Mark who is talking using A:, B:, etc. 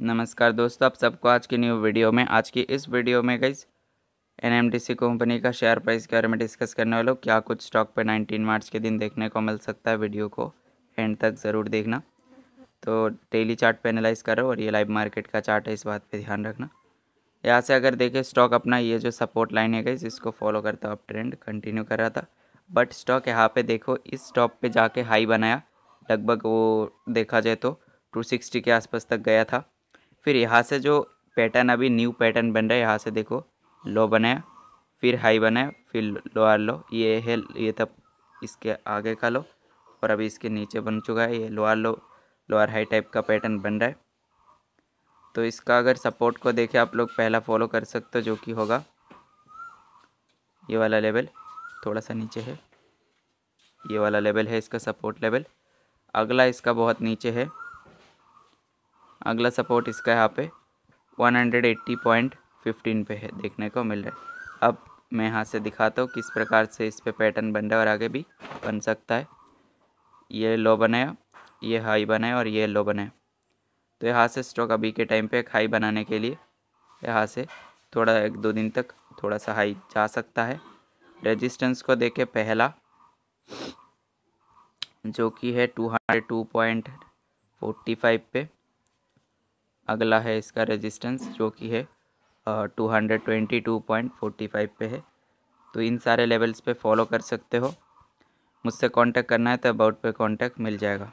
A: नमस्कार दोस्तों आप सबको आज की न्यू वीडियो में आज की इस वीडियो में गई एन कंपनी का शेयर प्राइस के बारे में डिस्कस करने वालों क्या कुछ स्टॉक पर 19 मार्च के दिन देखने को मिल सकता है वीडियो को एंड तक ज़रूर देखना तो डेली चार्ट पे एनालाइज करो और ये लाइव मार्केट का चार्ट है इस बात पर ध्यान रखना यहाँ से अगर देखें स्टॉक अपना ये जो सपोर्ट लाइन है गई इसको फॉलो करता अब ट्रेंड कंटिन्यू कर रहा था बट स्टॉक यहाँ पे देखो इस स्टॉक पे जाके हाई बनाया लगभग वो देखा जाए तो टू सिक्सटी के आसपास तक गया था फिर यहाँ से जो पैटर्न अभी न्यू पैटर्न बन रहा है यहाँ से देखो लो बनाया फिर हाई बनाया फिर लोअर लो ये है ये तब इसके आगे का लो और अभी इसके नीचे बन चुका है ये lower low lower high type का पैटर्न बन रहा है तो इसका अगर सपोर्ट को देखें आप लोग पहला फॉलो कर सकते हो जो कि होगा ये वाला लेवल थोड़ा सा नीचे है ये वाला लेवल है इसका सपोर्ट लेवल अगला इसका बहुत नीचे है अगला सपोर्ट इसका यहाँ पे 180.15 पे है देखने को मिल रहा है अब मैं यहाँ से दिखाता हूँ किस प्रकार से इस पर पैटर्न बन रहा है और आगे भी बन सकता है ये लो बनाया ये हाई बनाया और ये लो बनाया तो यहाँ से स्टॉक अभी के टाइम पे एक हाई बनाने के लिए यहाँ से थोड़ा एक दो दिन तक थोड़ा सा हाई जा सकता है रेजिस्टेंस को देखे पहला जो कि है two hundred two point forty five पे अगला है इसका रेजिस्टेंस जो कि है two hundred twenty two point forty five पे है तो इन सारे लेवल्स पे फॉलो कर सकते हो मुझसे कांटेक्ट करना है तो अबाउट पे कांटेक्ट मिल जाएगा